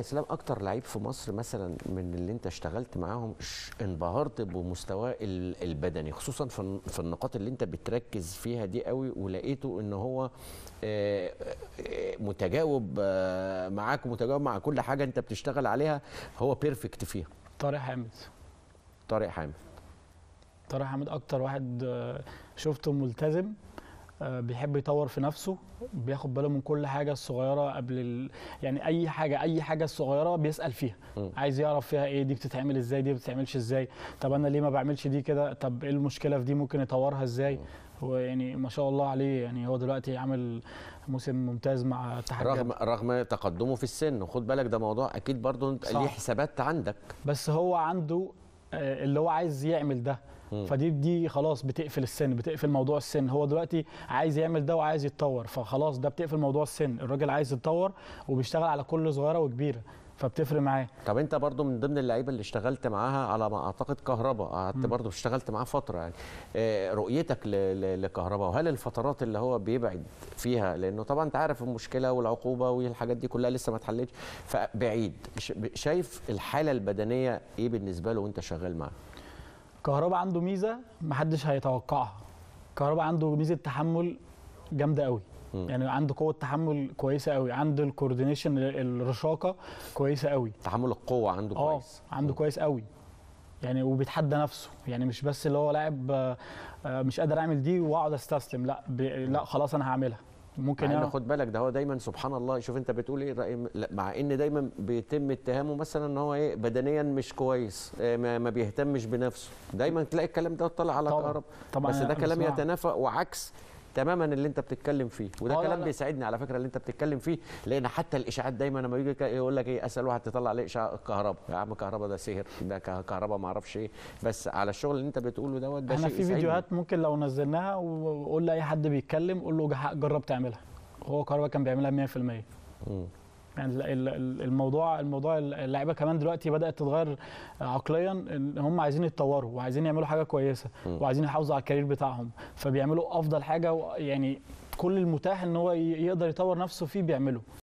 اسلام اكتر لعيب في مصر مثلا من اللي انت اشتغلت معاهم انبهرت بمستواه البدني خصوصا في النقاط اللي انت بتركز فيها دي قوي ولقيته ان هو آه، آه، متجاوب آه، معاك ومتجاوب مع كل حاجه انت بتشتغل عليها هو بيرفكت فيها طارق حامد طارق حامد طارق حامد اكتر واحد شفته ملتزم آه، بيحب يطور في نفسه بياخد باله من كل حاجه الصغيره قبل ال... يعني اي حاجه اي حاجه الصغيره بيسال فيها م. عايز يعرف فيها ايه دي بتتعمل ازاي دي بتتعملش ازاي طب انا ليه ما بعملش دي كده طب ايه المشكله في دي ممكن يطورها ازاي هو يعني ما شاء الله عليه يعني هو دلوقتي عامل موسم ممتاز مع الاتحاد رغم رغم تقدمه في السن وخد بالك ده موضوع اكيد برضه ليه حسابات عندك بس هو عنده آه، اللي هو عايز يعمل ده فدي دي خلاص بتقفل السن بتقفل موضوع السن هو دلوقتي عايز يعمل ده وعايز يتطور فخلاص ده بتقفل موضوع السن الراجل عايز يتطور وبيشتغل على كل صغيره وكبيره فبتفرق معاه طب انت برضو من ضمن اللعيبه اللي اشتغلت معاها على ما اعتقد كهرباء قعدت برضو اشتغلت معاه فتره يعني آه، رؤيتك لكهرباء وهل الفترات اللي هو بيبعد فيها لانه طبعا انت عارف المشكله والعقوبه والحاجات دي كلها لسه ما اتحلتش فبعيد شايف الحاله البدنيه ايه بالنسبه له وانت شغال معاه كهربا عنده ميزه محدش هيتوقعها كهربا عنده ميزه تحمل جامده قوي يعني عنده قوه تحمل كويسه قوي عنده الكوردينيشن الرشاقه كويسه قوي تحمل القوه عنده آه، كويس اه عنده كويس قوي يعني وبيتحدى نفسه يعني مش بس اللي هو لاعب آه، مش قادر اعمل دي واقعد استسلم لا لا خلاص انا هعملها ممكن يعني خد بالك ده هو دايما سبحان الله شوف انت بتقول ايه مع ان دايما بيتم اتهامه مثلا ان هو ايه بدنيا مش كويس آه، ما بيهتمش بنفسه دايما تلاقي الكلام ده طالع على طبعا. كهرب طبعا بس ده كلام يتنافى وعكس تماما اللي انت بتتكلم فيه وده آه، كلام بيساعدني على فكره اللي انت بتتكلم فيه لان حتى الاشاعات دايما لما يجي يقول لك ايه اسال واحد تطلع عليه اشاعه كهرباء يا عم كهرباء ده سهر ده كهرباء ما اعرفش ايه بس على الشغل اللي انت بتقوله دوت ده احنا في فيديوهات ممكن لو نزلناها وقول لاي حد بيتكلم قول له جرب تعملها هو كهرباء كان بيعملها 100% امم يعني الموضوع الموضوع اللعيبه كمان دلوقتي بدات تتغير آه، عقليا ان هم عايزين يتطوروا وعايزين يعملوا حاجه كويسه وعايزين يحافظوا على الكارير بتاعهم فبيعملوا افضل حاجه يعني كل المتاح ان هو يقدر يطور نفسه فيه بيعمله